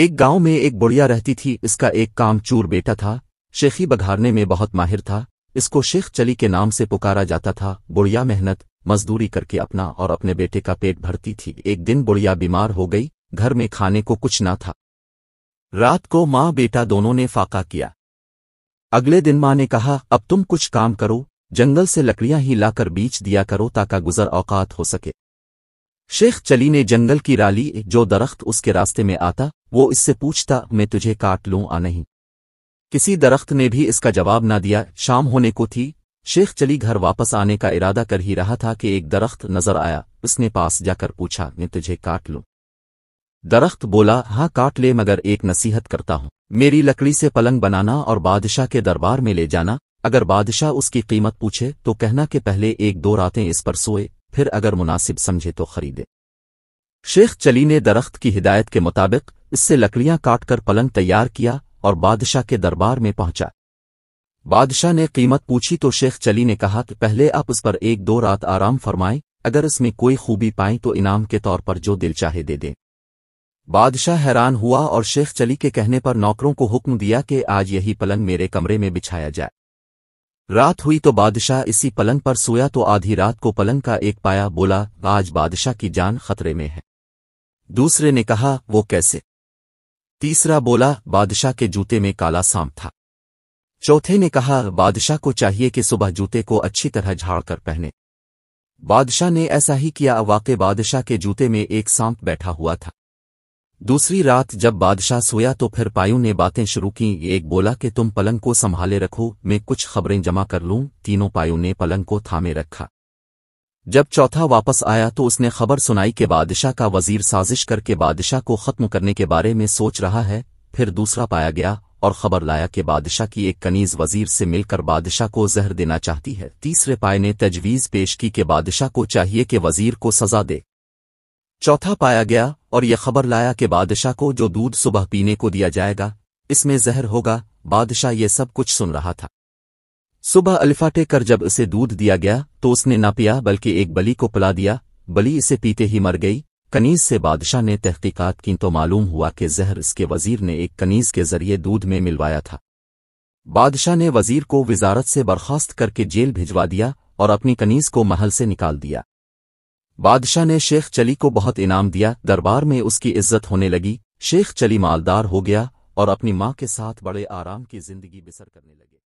एक गांव में एक बुढ़िया रहती थी इसका एक काम चूर बेटा था शेखी बघारने में बहुत माहिर था इसको शेख चली के नाम से पुकारा जाता था बुढ़िया मेहनत मजदूरी करके अपना और अपने बेटे का पेट भरती थी एक दिन बुढ़िया बीमार हो गई घर में खाने को कुछ ना था रात को माँ बेटा दोनों ने फाका किया अगले दिन माँ ने कहा अब तुम कुछ काम करो जंगल से लकड़ियां ही लाकर बीच दिया करो ताका गुजर औकात हो सके शेख चली ने जंगल की राली जो दरख्त उसके रास्ते में आता वो इससे पूछता मैं तुझे काट लूं आ नहीं किसी दरख्त ने भी इसका जवाब ना दिया शाम होने को थी शेख चली घर वापस आने का इरादा कर ही रहा था कि एक दरख्त नजर आया उसने पास जाकर पूछा मैं तुझे काट लूं दरख्त बोला हाँ काट ले मगर एक नसीहत करता हूं मेरी लकड़ी से पलंग बनाना और बादशाह के दरबार में ले जाना अगर बादशाह उसकी कीमत पूछे तो कहना कि पहले एक दो रातें इस पर सोए फिर अगर मुनासिब समझे तो खरीदे शेख चली ने दरख्त की हिदायत के मुताबिक इससे लकड़ियां काटकर पलंग तैयार किया और बादशाह के दरबार में पहुंचा बादशाह ने कीमत पूछी तो शेख चली ने कहा कि पहले आप उस पर एक दो रात आराम फरमाएं अगर इसमें कोई खूबी पाएं तो इनाम के तौर पर जो दिल चाहे दे दें बादशाह हैरान हुआ और शेख चली के कहने पर नौकरों को हुक्म दिया कि आज यही पलंग मेरे कमरे में बिछाया जाए रात हुई तो बादशाह इसी पलंग पर सोया तो आधी रात को पलंग का एक पाया बोला आज बादशाह की जान खतरे में है दूसरे ने कहा वो कैसे तीसरा बोला बादशाह के जूते में काला सांप था चौथे ने कहा बादशाह को चाहिए कि सुबह जूते को अच्छी तरह झाड़ कर पहने बादशाह ने ऐसा ही किया वाकई बादशाह के जूते में एक सांप बैठा हुआ था दूसरी रात जब बादशाह सोया तो फिर पायु ने बातें शुरू की एक बोला कि तुम पलंग को संभाले रखो मैं कुछ खबरें जमा कर लूं तीनों पायु ने पलंग को थामे रखा जब चौथा वापस आया तो उसने खबर सुनाई कि बादशाह का वजीर साजिश करके बादशाह को खत्म करने के बारे में सोच रहा है फिर दूसरा पाया गया और खबर लाया कि बादशाह की एक कनीज वजीर से मिलकर बादशाह को जहर देना चाहती है तीसरे पाए ने तजवीज पेश की कि बादशाह को चाहिए कि वजीर को सजा दे चौथा पाया गया और यह खबर लाया कि बादशाह को जो दूध सुबह पीने को दिया जाएगा इसमें जहर होगा बादशाह ये सब कुछ सुन रहा था सुबह अल्फ़ाटे कर जब उसे दूध दिया गया तो उसने ना पिया बल्कि एक बली को पिला दिया बली इसे पीते ही मर गई कनीज से बादशाह ने तहकीकात की तो मालूम हुआ कि जहर इसके वजीर ने एक कनीज के जरिए दूध में मिलवाया था बादशाह ने वजीर को वजारत से बर्खास्त करके जेल भिजवा दिया और अपनी कनीज को महल से निकाल दिया बादशाह ने शेख चली को बहुत इनाम दिया दरबार में उसकी इज्जत होने लगी शेख चली मालदार हो गया और अपनी माँ के साथ बड़े आराम की जिंदगी बिसर करने लगे